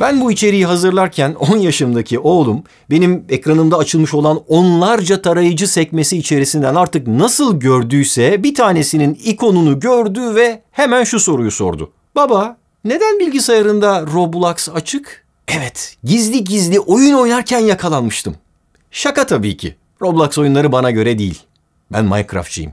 Ben bu içeriği hazırlarken 10 yaşımdaki oğlum benim ekranımda açılmış olan onlarca tarayıcı sekmesi içerisinden artık nasıl gördüyse bir tanesinin ikonunu gördü ve hemen şu soruyu sordu. Baba neden bilgisayarında Roblox açık? Evet gizli gizli oyun oynarken yakalanmıştım. Şaka tabii ki. Roblox oyunları bana göre değil. Ben Minecraftçıyım.